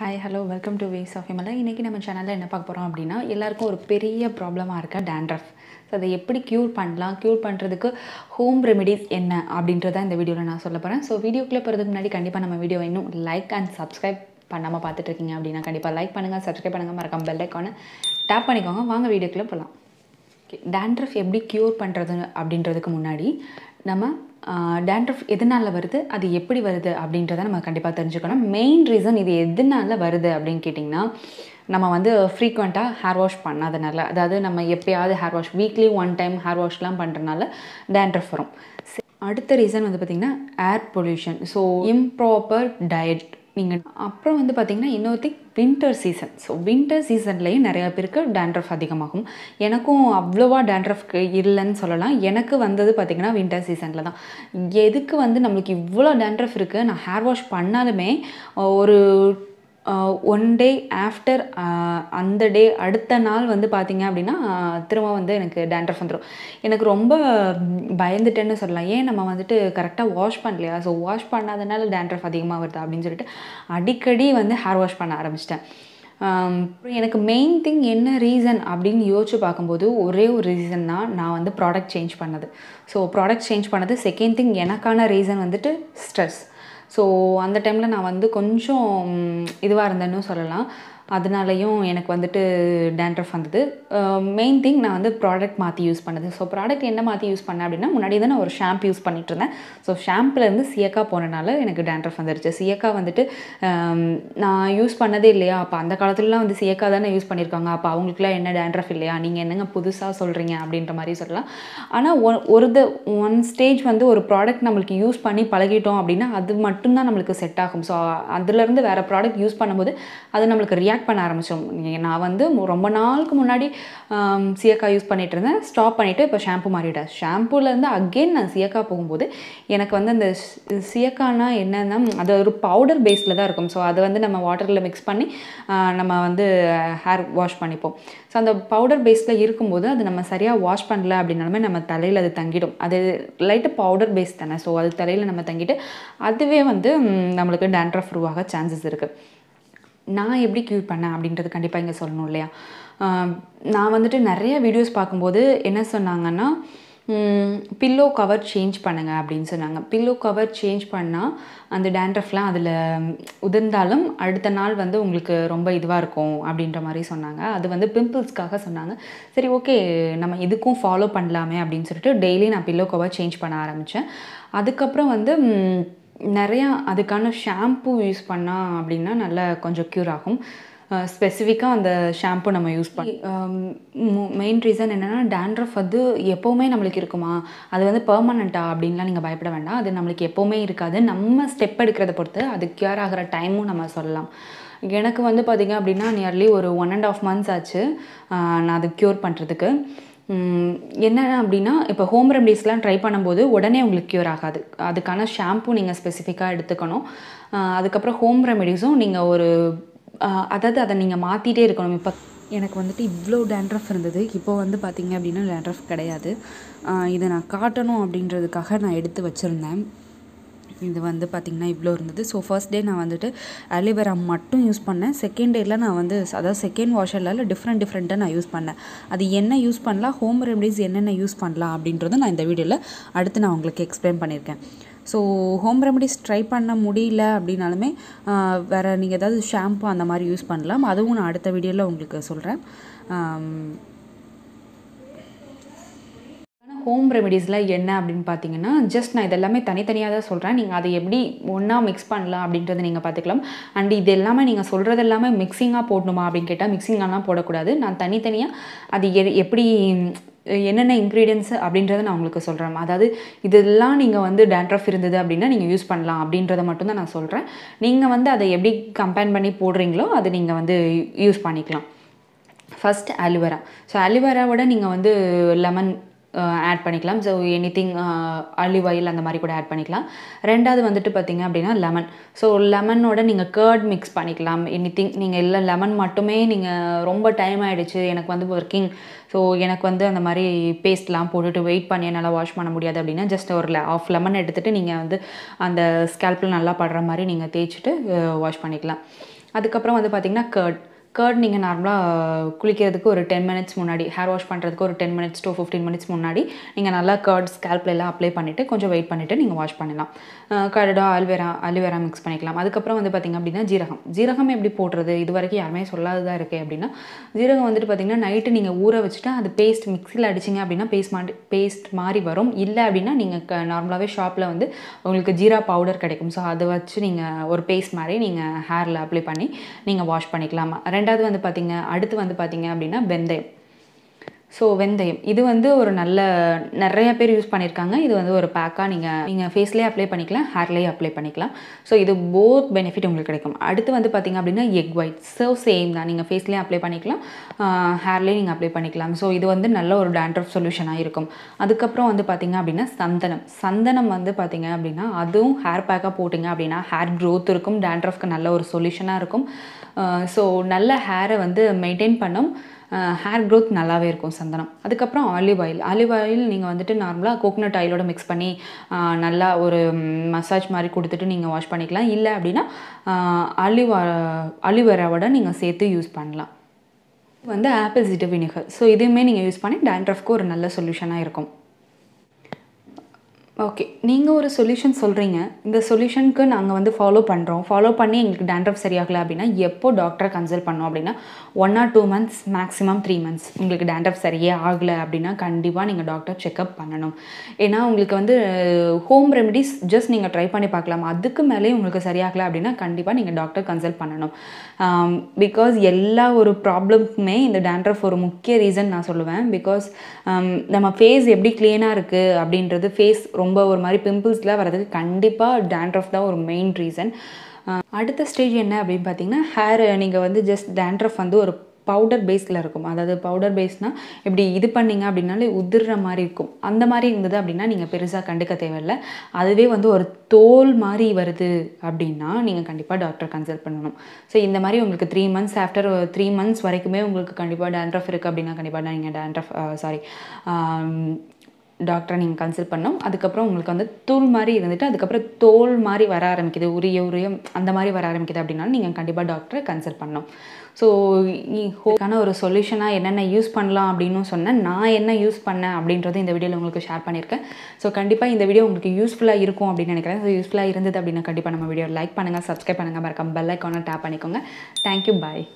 hi hello welcome to ways of Himala இன்றைக்கி நம்ம சேனலில் என்ன பார்க்க போகிறோம் அப்படின்னா எல்லாருக்கும் ஒரு பெரிய ப்ராப்ளமாக இருக்கா டேண்ட்ரஃப் ஸோ அதை எப்படி க்யூர் பண்ணலாம் க்யூர் பண்ணுறதுக்கு ஹோம் ரெமிடிஸ் என்ன அப்படின்றத இந்த வீடியோவில் நான் சொல்ல போகிறேன் ஸோ வீடியோக்குள்ளே போகிறதுக்கு முன்னாடி கண்டிப்பாக நம்ம வீடியோ இன்னும் லைக் அண்ட் சப்ஸ்கிரைப் பண்ணாமல் பார்த்துட்ருக்கீங்க அப்படின்னா கண்டிப்பாக லைக் பண்ணுங்கள் சப்ஸ்கிரைப் பண்ணுங்கள் மறக்காம பெல் ஐக்கானை டேப் பண்ணிக்கோங்க வாங்க வீடியோக்குள்ளே போகலாம் ஓகே டேண்ட்ரஃப் எப்படி க்யூர் பண்ணுறது அப்படின்றதுக்கு முன்னாடி நம்ம டேண்ட்ரஃப் எதனால் வருது அது எப்படி வருது அப்படின்றத நம்ம கண்டிப்பாக தெரிஞ்சுக்கணும் மெயின் ரீசன் இது எதனால் வருது அப்படின்னு கேட்டிங்கன்னா நம்ம வந்து ஃப்ரீக்வெண்ட்டாக ஹேர் வாஷ் பண்ணாதனால அதாவது நம்ம எப்பயாவது hair wash weekly one time hair வாஷ்லாம் பண்ணுறனால டேண்ட்ரஃப் வரும் அடுத்த ரீசன் வந்து பார்த்திங்கன்னா air pollution so improper diet நீங்கள் அப்புறம் வந்து பார்த்திங்கன்னா இன்னொருத்தி வின்டர் சீசன் ஸோ வின்டர் சீசன்லேயும் நிறையா பேருக்கு டேண்ட்ரஃப் அதிகமாகும் எனக்கும் அவ்வளோவா டேண்ட்ரஃப்க்கு இல்லைன்னு சொல்லலாம் எனக்கு வந்தது பார்த்திங்கன்னா வின்டர் சீசனில் தான் எதுக்கு வந்து நம்மளுக்கு இவ்வளோ டேண்ட்ரஃப் இருக்குது நான் ஹேர் வாஷ் பண்ணாலுமே ஒரு ஒன் டே ஆஃப்டர் அந்த டே அடுத்த நாள் வந்து பார்த்திங்க அப்படின்னா திரும்ப வந்து எனக்கு டேண்ட்ரஃப் வந்துடும் எனக்கு ரொம்ப பயந்துட்டேன்னு சொல்லலாம் ஏன் நம்ம வந்துட்டு கரெக்டாக வாஷ் பண்ணலையா ஸோ வாஷ் பண்ணாதனால டேண்ட்ரஃப் அதிகமாக வருது அப்படின்னு சொல்லிட்டு அடிக்கடி வந்து ஹேர் வாஷ் பண்ண ஆரம்பிச்சிட்டேன் எனக்கு மெயின் திங் என்ன ரீசன் அப்படின்னு யோசிச்சு பார்க்கும்போது ஒரே ஒரு ரீசன் தான் நான் வந்து ப்ராடக்ட் சேஞ்ச் பண்ணது ஸோ ப்ராடக்ட் சேஞ்ச் பண்ணது செகண்ட் திங் எனக்கான ரீசன் வந்துட்டு ஸ்ட்ரெஸ் ஸோ அந்த டைமில் நான் வந்து கொஞ்சம் இதுவாக இருந்தேன்னு சொல்லலாம் அதனாலையும் எனக்கு வந்துட்டு டேண்ட்ரஃப் வந்தது மெயின் திங் நான் வந்து ப்ராடக்ட் மாற்றி யூஸ் பண்ணது ஸோ ப்ராடக்ட் என்ன மாற்றி யூஸ் பண்ணேன் அப்படின்னா முன்னாடி தான் நான் ஒரு ஷாம்பு யூஸ் பண்ணிகிட்டு இருந்தேன் ஸோ ஷாம்புலேருந்து சியக்கா போனனால எனக்கு டேண்ட்ரஃப் வந்துருச்சு சியக்கா வந்துட்டு நான் யூஸ் பண்ணதே இல்லையா அப்போ அந்த காலத்துலலாம் வந்து சியக்கா தானே யூஸ் பண்ணியிருக்காங்க அப்போ அவங்களுக்குலாம் என்ன டேண்ட்ரஃப் இல்லையா நீங்கள் என்னங்க புதுசாக சொல்கிறீங்க அப்படின்ற மாதிரி சொல்லலாம் ஆனால் ஒ ஒரு த ஒன் ஸ்டேஜ் வந்து ஒரு ப்ராடக்ட் நம்மளுக்கு யூஸ் பண்ணி பழகிட்டோம் அப்படின்னா அது மட்டும்தான் நம்மளுக்கு செட் ஆகும் ஸோ அதுலேருந்து வேறு ப்ராடக்ட் யூஸ் பண்ணும்போது அது நம்மளுக்கு ரியாக்ட் கனெக்ட் பண்ண ஆரம்பித்தோம் நான் வந்து ரொம்ப நாளுக்கு முன்னாடி சியக்கா யூஸ் பண்ணிகிட்டு இருந்தேன் ஸ்டாப் பண்ணிவிட்டு இப்போ ஷாம்பு மாறிவிட்டேன் ஷாம்புலேருந்து அகெயின் நான் சியக்கா போகும்போது எனக்கு வந்து அந்த சியக்கானா என்னென்னா அது ஒரு பவுடர் பேஸில் தான் இருக்கும் ஸோ அதை வந்து நம்ம வாட்டரில் மிக்ஸ் பண்ணி நம்ம வந்து ஹேர் வாஷ் பண்ணிப்போம் ஸோ அந்த பவுடர் பேஸில் இருக்கும்போது அது நம்ம சரியாக வாஷ் பண்ணல அப்படின்னாலுமே நம்ம தலையில் அது தங்கிடும் அது லைட்டு பவுடர் பேஸ் தானே ஸோ அது தலையில் நம்ம தங்கிட்டு அதுவே வந்து நம்மளுக்கு டேண்ட்ரஃப் உருவாக சான்சஸ் இருக்குது நான் எப்படி க்யூர் பண்ணேன் அப்படின்றது கண்டிப்பாக இங்கே சொல்லணும் இல்லையா நான் வந்துட்டு நிறைய வீடியோஸ் பார்க்கும்போது என்ன சொன்னாங்கன்னா பில்லோ கவர் சேஞ்ச் பண்ணுங்கள் அப்படின்னு சொன்னாங்க பில்லோ கவர் சேஞ்ச் பண்ணால் அந்த டேண்ட்ரஃப்லாம் அதில் உதிர்ந்தாலும் அடுத்த நாள் வந்து உங்களுக்கு ரொம்ப இதுவாக இருக்கும் அப்படின்ற மாதிரி சொன்னாங்க அது வந்து பிம்பிள்ஸ்க்காக சொன்னாங்க சரி ஓகே நம்ம இதுக்கும் ஃபாலோ பண்ணலாமே அப்படின்னு சொல்லிட்டு டெய்லி நான் பில்லோ கவர் சேஞ்ச் பண்ண ஆரம்பித்தேன் அதுக்கப்புறம் வந்து நிறையா அதுக்கான ஷாம்பு யூஸ் பண்ணால் அப்படின்னா நல்லா கொஞ்சம் க்யூர் ஆகும் ஸ்பெசிஃபிக்காக அந்த ஷாம்பு நம்ம யூஸ் பண்ணி மெயின் ரீசன் என்னென்னா டேண்ட்ரஃப் வந்து எப்போவுமே நம்மளுக்கு இருக்குமா அது வந்து பர்மனண்ட்டா அப்படின்லாம் நீங்கள் பயப்பட வேண்டாம் அது நம்மளுக்கு எப்போவுமே இருக்காது நம்ம ஸ்டெப் எடுக்கிறத பொறுத்து அது க்யூர் ஆகிற டைமும் நம்ம சொல்லலாம் எனக்கு வந்து பார்த்திங்க அப்படின்னா நியர்லி ஒரு ஒன் அண்ட் ஆஃப் மந்த்ஸ் ஆச்சு நான் அது க்யூர் பண்ணுறதுக்கு என்ன அப்படின்னா இப்போ ஹோம் ரெமடிஸ்லாம் ட்ரை பண்ணும்போது உடனே உங்களுக்கு க்யூர் ஆகாது அதுக்கான ஷாம்பூ நீங்கள் ஸ்பெசிஃபிக்காக எடுத்துக்கணும் அதுக்கப்புறம் ஹோம் ரெமடிஸும் நீங்கள் ஒரு அதாவது அதை நீங்கள் மாற்றிட்டே இருக்கணும் இப்போ எனக்கு வந்துட்டு இவ்வளோ டேண்ட்ரஃப் இருந்தது இப்போ வந்து பார்த்திங்க அப்படின்னா டேண்ட்ரஃப் கிடையாது இதை நான் காட்டணும் அப்படின்றதுக்காக நான் எடுத்து வச்சுருந்தேன் இது வந்து பார்த்திங்கன்னா இவ்வளோ இருந்தது ஸோ ஃபர்ஸ்ட் டே நான் வந்துட்டு அலிவரா மட்டும் யூஸ் பண்ணேன் செகண்ட் டேயில் நான் வந்து அதாவது செகண்ட் வாஷரில் டிஃப்ரெண்ட் டிஃப்ரெண்ட்டாக நான் யூஸ் பண்ணேன் அது என்ன யூஸ் பண்ணலாம் ஹோம் ரெமடிஸ் என்னென்ன யூஸ் பண்ணலாம் அப்படின்றத நான் இந்த வீடியோவில் அடுத்து நான் உங்களுக்கு எக்ஸ்பிளைன் பண்ணியிருக்கேன் ஸோ ஹோம் ரெமடிஸ் ட்ரை பண்ண முடியல அப்படின்னாலுமே வேறு நீங்கள் ஏதாவது ஷாம்பு அந்த மாதிரி யூஸ் பண்ணலாம் அதுவும் நான் அடுத்த வீடியோவில் உங்களுக்கு சொல்கிறேன் ஹோம் ரெமெடிஸில் என்ன அப்படின்னு பார்த்தீங்கன்னா ஜஸ்ட் நான் இதெல்லாமே தனித்தனியாக தான் சொல்கிறேன் நீங்கள் அதை எப்படி ஒன்றா மிக்ஸ் பண்ணலாம் அப்படின்றத நீங்கள் பார்த்துக்கலாம் அண்ட் இது எல்லாமே நீங்கள் சொல்கிறது எல்லாமே மிக்சிங்காக போடணுமா அப்படின்னு கேட்டால் மிக்சிங்காலாம் போடக்கூடாது நான் தனித்தனியாக அது எப்படி என்னென்ன இன்க்ரீடியன்ஸு அப்படின்றத நான் உங்களுக்கு சொல்கிறேன் அதாவது இதெல்லாம் நீங்கள் வந்து டேண்ட்ரஃப் இருந்தது அப்படின்னா நீங்கள் யூஸ் பண்ணலாம் அப்படின்றத மட்டும்தான் நான் சொல்கிறேன் நீங்கள் வந்து அதை எப்படி கம்பேன் பண்ணி போடுறீங்களோ அதை நீங்கள் வந்து யூஸ் பண்ணிக்கலாம் ஃபஸ்ட் அலுவரா ஸோ அலுவராவோட நீங்கள் வந்து லெமன் ஆட் பண்ணிக்கலாம் so anything olive oil அந்த மாதிரி கூட ஆட் பண்ணிக்கலாம் ரெண்டாவது வந்துட்டு பார்த்திங்க அப்படின்னா லெமன் ஸோ லெமனோட நீங்கள் கேர்ட் மிக்ஸ் பண்ணிக்கலாம் எனி திங் நீங்கள் இல்லை லெமன் மட்டுமே நீங்கள் ரொம்ப டைம் ஆகிடுச்சு எனக்கு வந்து ஒர்க்கிங் ஸோ எனக்கு வந்து அந்த மாதிரி பேஸ்ட்லாம் போட்டுட்டு வெயிட் பண்ணி என்னால் வாஷ் பண்ண முடியாது அப்படின்னா ஜஸ்ட் ஒரு ஆஃப் லெமன் எடுத்துகிட்டு நீங்கள் வந்து அந்த ஸ்கேல்பில் நல்லா படுற மாதிரி நீங்கள் தேய்ச்சிட்டு வாஷ் பண்ணிக்கலாம் அதுக்கப்புறம் வந்து பார்த்திங்கன்னா கேர்ட் கர்ட் நீங்கள் நார்மலாக குளிக்கிறதுக்கு ஒரு டென் மினிட்ஸ் முன்னாடி ஹேர் வாஷ் பண்ணுறதுக்கு ஒரு ten minutes to fifteen minutes முன்னாடி நீங்கள் நல்லா கர்ட் ஸ்கேல்ப்ல எல்லாம் அப்ளை பண்ணிவிட்டு கொஞ்சம் வெயிட் பண்ணிவிட்டு நீங்கள் வாஷ் பண்ணலாம் கர்டா அல்வேரா அல்வேரா மிக்ஸ் பண்ணிக்கலாம் அதுக்கப்புறம் வந்து பார்த்திங்க அப்படின்னா ஜீரகம் ஜீரகம் எப்படி போடுறது இது வரைக்கும் யாருமே சொல்லாததாக இருக்குது அப்படின்னா ஜீரகம் வந்துட்டு பார்த்திங்கன்னா நைட்டு நீங்கள் ஊற வச்சுட்டு அது பேஸ்ட் மிக்ஸியில் அடிச்சிங்க அப்படின்னா பேஸ்ட் மாதிரி பேஸ்ட் மாதிரி வரும் இல்லை அப்படின்னா நீங்கள் க நார்மலாகவே ஷாப்பில் வந்து உங்களுக்கு ஜீரா பவுடர் கிடைக்கும் ஸோ அதை வச்சு நீங்கள் ஒரு பேஸ்ட் மாதிரி நீங்கள் ஹேரில் அப்ளை பண்ணி நீங்கள் வாஷ் பண்ணிக்கலாம் ரெண்டாவது வந்து பார்த்திங்க அடுத்து வந்து பார்த்திங்க அப்படின்னா வெந்தயம் ஸோ வெந்தயம் இது வந்து ஒரு நல்ல நிறைய பேர் யூஸ் பண்ணியிருக்காங்க இது வந்து ஒரு பேக்காக நீங்கள் நீங்கள் ஃபேஸ்லேயே அப்ளை பண்ணிக்கலாம் ஹேர்லேயே அப்ளை பண்ணிக்கலாம் ஸோ இது போத் பெனிஃபிட் உங்களுக்கு கிடைக்கும் அடுத்து வந்து பார்த்திங்க அப்படின்னா எக் ஒயிட் ஸோ சேம் தான் நீங்கள் ஃபேஸ்லேயே அப்ளை பண்ணிக்கலாம் ஹேர்லேயே நீங்கள் அப்ளை பண்ணிக்கலாம் ஸோ இது வந்து நல்ல ஒரு டேண்ட்ரஃப் சொல்யூஷனாக இருக்கும் அதுக்கப்புறம் வந்து பார்த்திங்க அப்படின்னா சந்தனம் சந்தனம் வந்து பார்த்திங்க அப்படின்னா அதுவும் ஹேர் பேக்காக போட்டிங்க அப்படின்னா ஹேர் க்ரோத் இருக்கும் டேண்ட்ரஃப்க்கு நல்ல ஒரு சொல்யூஷனாக இருக்கும் ஸோ நல்ல ஹேரை வந்து மெயின்டைன் பண்ணும் ஹேர் க்ரோத் நல்லாவே இருக்கும் சந்தனம் அதுக்கப்புறம் ஆலிவ் ஆயில் ஆலிவ் ஆயில் நீங்கள் வந்துட்டு நார்மலாக கோகனட் ஆயிலோட மிக்ஸ் பண்ணி நல்லா ஒரு மசாஜ் மாதிரி கொடுத்துட்டு நீங்கள் வாஷ் பண்ணிக்கலாம் இல்லை அப்படின்னா ஆலிவ் ஆலிவராவோட நீங்கள் சேர்த்து யூஸ் பண்ணலாம் வந்து ஆப்பிள் சிட்டு வினிகர் ஸோ இதுவுமே நீங்கள் யூஸ் பண்ணி டேண்ட்ரஃப்க்கு ஒரு நல்ல சொல்யூஷனாக இருக்கும் ஓகே நீங்கள் ஒரு சொல்யூஷன் சொல்கிறீங்க இந்த சொல்யூஷனுக்கு நாங்கள் வந்து ஃபாலோ பண்ணுறோம் ஃபாலோ பண்ணி எங்களுக்கு டேண்ட்ரஃப் சரியாகலை அப்படின்னா எப்போ டாக்டரை கன்சல்ட் பண்ணோம் அப்படின்னா one or two months maximum three months உங்களுக்கு டேண்ட்ரஃப் சரியே ஆகலை அப்படின்னா கண்டிப்பாக நீங்கள் டாக்டர் செக்அப் பண்ணணும் ஏன்னா உங்களுக்கு வந்து ஹோம் ரெமெடிஸ் ஜஸ்ட் நீங்கள் ட்ரை பண்ணி பார்க்கலாம் அதுக்கு மேலே உங்களுக்கு சரியாகலை அப்படின்னா கண்டிப்பாக நீங்கள் டாக்டர் கன்சல்ட் பண்ணணும் பிகாஸ் um, எல்லா ஒரு ப்ராப்ளமுமே இந்த டேண்ட்ரஃப் ஒரு முக்கிய ரீசன் நான் சொல்லுவேன் பிகாஸ் um, நம்ம ஃபேஸ் எப்படி க்ளீனாக இருக்குது அப்படின்றது ஃபேஸ் ரொம்ப ரொம்ப ஒரு மாதிரி பிம்பிள்ஸ்லாம் வர்றதுக்கு கண்டிப்பாக டேண்ட்ரஃப் தான் ஒரு மெயின் ரீசன் அடுத்த ஸ்டேஜ் என்ன அப்படின்னு பார்த்தீங்கன்னா ஹேர் நீங்கள் வந்து ஜஸ்ட் டேண்ட்ரஃப் வந்து ஒரு பவுடர் பேஸில் இருக்கும் அதாவது பவுடர் பேஸ்னால் இப்படி இது பண்ணிங்க அப்படின்னாலே உதிர்ற மாதிரி இருக்கும் அந்த மாதிரி இருந்தது அப்படின்னா நீங்கள் பெருசாக கண்டுக்க தேவையில்லை அதுவே வந்து ஒரு தோல் மாதிரி வருது அப்படின்னா நீங்கள் கண்டிப்பாக டாக்டர் கன்சல்ட் பண்ணணும் ஸோ இந்த மாதிரி உங்களுக்கு three months after three months வரைக்குமே உங்களுக்கு கண்டிப்பாக டேண்ட்ரஃப் இருக்குது அப்படின்னா கண்டிப்பாக நீங்கள் டேண்ட்ரஃப் சாரி டாக்டரை நீங்கள் கன்சல்ட் பண்ணோம் அதுக்கப்புறம் உங்களுக்கு வந்து தூள் மாதிரி இருந்துட்டு அதுக்கப்புறம் தோல் மாதிரி வர ஆரம்பிக்குது உரிய உரிய அந்த மாதிரி வர ஆரம்பிக்குது அப்படின்னாலும் நீங்கள் கண்டிப்பாக டாக்டரை கன்சல்ட் பண்ணோம் ஸோ ஹோக்கான ஒரு சொல்யூஷனாக என்னென்ன யூஸ் பண்ணலாம் அப்படின்னு சொன்னேன் நான் என்ன யூஸ் பண்ணேன் அப்படின்றது இந்த வீடியோவில் உங்களுக்கு ஷேர் பண்ணியிருக்கேன் ஸோ கண்டிப்பாக இந்த வீடியோ உங்களுக்கு யூஸ்ஃபுல்லாக இருக்கும் அப்படின்னு நினைக்கிறேன் ஸோ யூஸ்ஃபுல்லாக இருந்தது அப்படின்னா கண்டிப்பாக நம்ம வீடியோ லைக் பண்ணுங்கள் சப்ஸ்கிரைப் பண்ணுங்கள் மறக்காம பெல் ஐக்கானை டேப் பண்ணிக்கோங்க தேங்க்யூ பாய்